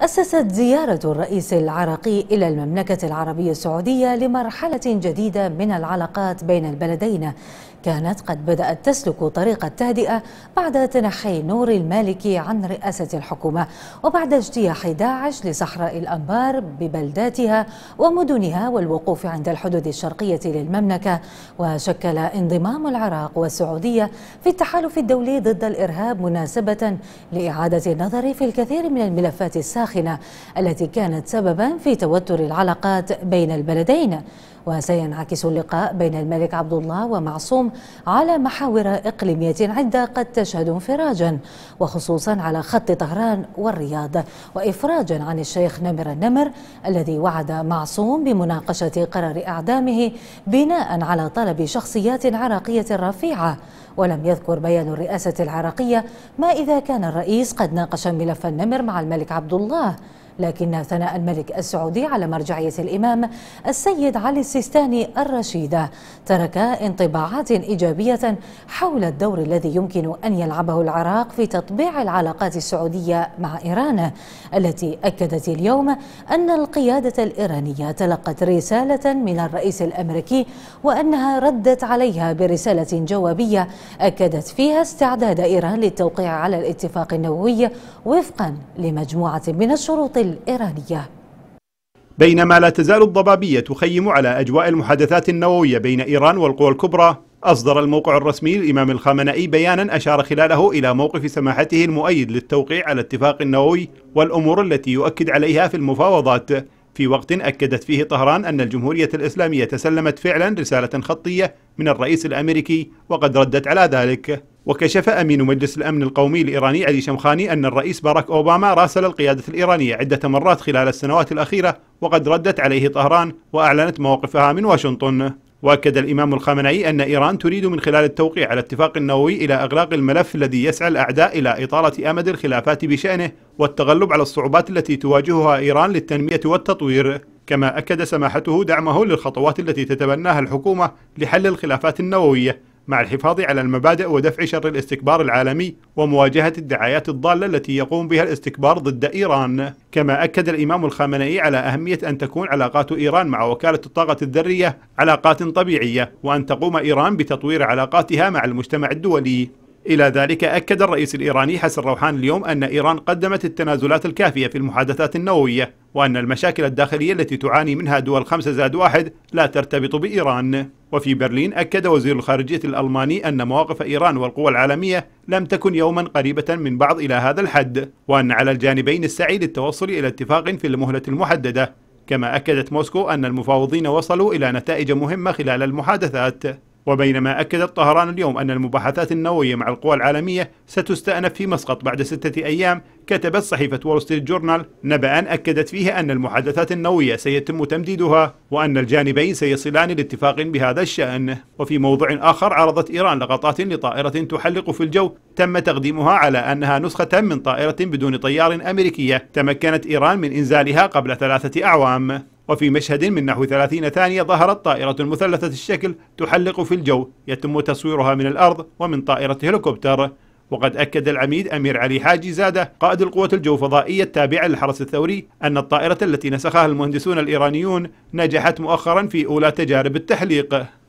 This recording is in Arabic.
أسست زيارة الرئيس العراقي إلى المملكة العربية السعودية لمرحلة جديدة من العلاقات بين البلدين كانت قد بدأت تسلك طريق التهدئة بعد تنحي نور المالكي عن رئاسة الحكومة وبعد اجتياح داعش لصحراء الأنبار ببلداتها ومدنها والوقوف عند الحدود الشرقية للمملكة وشكل انضمام العراق والسعودية في التحالف الدولي ضد الإرهاب مناسبة لإعادة النظر في الكثير من الملفات الساخنة التي كانت سببا في توتر العلاقات بين البلدين وسينعكس اللقاء بين الملك عبد الله ومعصوم على محاور إقليمية عدة قد تشهد انفراجا وخصوصا على خط طهران والرياض وإفراجا عن الشيخ نمر النمر الذي وعد معصوم بمناقشة قرار إعدامه بناء على طلب شخصيات عراقية رفيعة ولم يذكر بيان الرئاسة العراقية ما إذا كان الرئيس قد ناقش ملف النمر مع الملك عبد الله لكن ثناء الملك السعودي على مرجعية الإمام السيد علي السيستاني الرشيدة ترك انطباعات إيجابية حول الدور الذي يمكن أن يلعبه العراق في تطبيع العلاقات السعودية مع إيران التي أكدت اليوم أن القيادة الإيرانية تلقت رسالة من الرئيس الأمريكي وأنها ردت عليها برسالة جوابية أكدت فيها استعداد إيران للتوقيع على الاتفاق النووي وفقا لمجموعة من الشروط الإيرانية بينما لا تزال الضبابية تخيم على أجواء المحادثات النووية بين إيران والقوى الكبرى أصدر الموقع الرسمي للإمام الخامنئي بيانا أشار خلاله إلى موقف سماحته المؤيد للتوقيع على اتفاق النووي والأمور التي يؤكد عليها في المفاوضات في وقت أكدت فيه طهران أن الجمهورية الإسلامية تسلمت فعلا رسالة خطية من الرئيس الأمريكي وقد ردت على ذلك وكشف أمين مجلس الأمن القومي الإيراني علي شمخاني أن الرئيس باراك أوباما راسل القيادة الإيرانية عدة مرات خلال السنوات الأخيرة وقد ردت عليه طهران وأعلنت موقفها من واشنطن واكد الامام الخامنئي ان ايران تريد من خلال التوقيع على اتفاق نووي الى اغلاق الملف الذي يسعى الاعداء الى اطاله امد الخلافات بشانه والتغلب على الصعوبات التي تواجهها ايران للتنميه والتطوير كما اكد سماحته دعمه للخطوات التي تتبناها الحكومه لحل الخلافات النوويه مع الحفاظ على المبادئ ودفع شر الاستكبار العالمي ومواجهة الدعايات الضالة التي يقوم بها الاستكبار ضد إيران كما أكد الإمام الخامنئي على أهمية أن تكون علاقات إيران مع وكالة الطاقة الذرية علاقات طبيعية وأن تقوم إيران بتطوير علاقاتها مع المجتمع الدولي إلى ذلك أكد الرئيس الإيراني حسن روحان اليوم أن إيران قدمت التنازلات الكافية في المحادثات النووية وأن المشاكل الداخلية التي تعاني منها دول خمسة زائد واحد لا ترتبط بإيران وفي برلين أكد وزير الخارجية الألماني أن مواقف إيران والقوى العالمية لم تكن يوما قريبة من بعض إلى هذا الحد وأن على الجانبين السعي للتوصل إلى اتفاق في المهلة المحددة كما أكدت موسكو أن المفاوضين وصلوا إلى نتائج مهمة خلال المحادثات وبينما أكدت طهران اليوم أن المباحثات النووية مع القوى العالمية ستستأنف في مسقط بعد ستة أيام كتبت صحيفة وول ستريت جورنال نبأ أكدت فيه أن المحادثات النووية سيتم تمديدها وأن الجانبين سيصلان لاتفاق بهذا الشأن وفي موضوع آخر عرضت إيران لقطات لطائرة تحلق في الجو تم تقديمها على أنها نسخة من طائرة بدون طيار أمريكية تمكنت إيران من إنزالها قبل ثلاثة أعوام وفي مشهد من نحو 30 ثانية ظهرت طائرة مثلثة الشكل تحلق في الجو يتم تصويرها من الأرض ومن طائرة هليكوبتر وقد أكد العميد أمير علي حاجي زادة قائد القوة فضائية التابعة للحرس الثوري أن الطائرة التي نسخها المهندسون الإيرانيون نجحت مؤخرا في أولى تجارب التحليق